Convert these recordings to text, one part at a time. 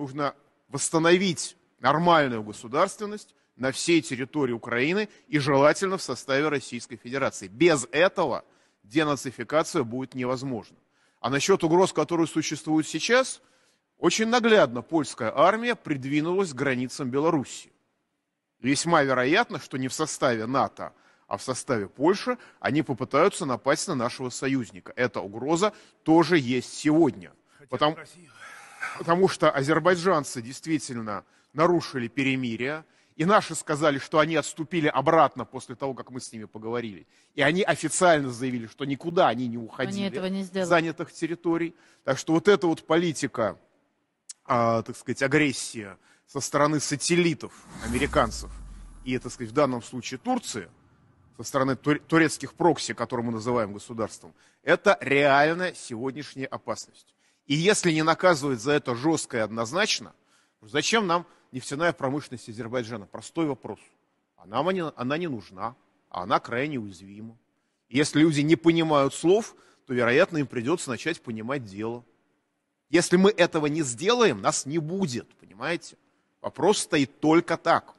нужно восстановить нормальную государственность на всей территории Украины и желательно в составе Российской Федерации. Без этого денацификация будет невозможна. А насчет угроз, которые существуют сейчас, очень наглядно польская армия придвинулась к границам Беларуси. Весьма вероятно, что не в составе НАТО, а в составе Польши они попытаются напасть на нашего союзника. Эта угроза тоже есть сегодня. Хотя Потому... Россия потому что азербайджанцы действительно нарушили перемирие, и наши сказали, что они отступили обратно после того, как мы с ними поговорили. И они официально заявили, что никуда они не уходили они этого не сделали. занятых территорий. Так что вот эта вот политика, а, так сказать, агрессия со стороны сателлитов американцев и, так сказать, в данном случае Турции, со стороны турецких прокси, которые мы называем государством, это реальная сегодняшняя опасность. И если не наказывать за это жестко и однозначно, ну зачем нам нефтяная промышленность Азербайджана? Простой вопрос. А она, она не нужна, а она крайне уязвима. если люди не понимают слов, то, вероятно, им придется начать понимать дело. Если мы этого не сделаем, нас не будет, понимаете? Вопрос стоит только так.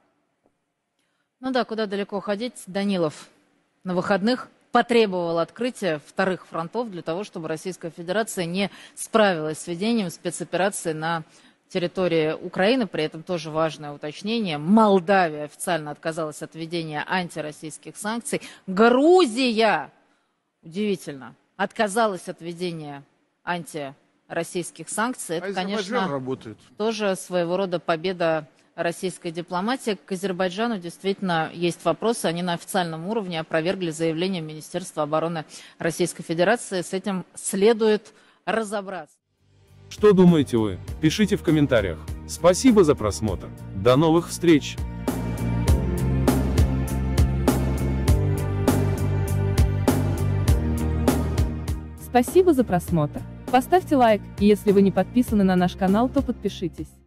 Ну да, куда далеко ходить, Данилов? На выходных потребовал открытия вторых фронтов для того, чтобы Российская Федерация не справилась с ведением спецоперации на территории Украины. При этом тоже важное уточнение. Молдавия официально отказалась от введения антироссийских санкций. Грузия, удивительно, отказалась от введения антироссийских санкций. Это, а конечно, работает. тоже своего рода победа российской дипломатии. К Азербайджану действительно есть вопросы. Они на официальном уровне опровергли заявление Министерства обороны Российской Федерации. С этим следует разобраться. Что думаете вы? Пишите в комментариях. Спасибо за просмотр. До новых встреч! Спасибо за просмотр. Поставьте лайк, и если вы не подписаны на наш канал, то подпишитесь.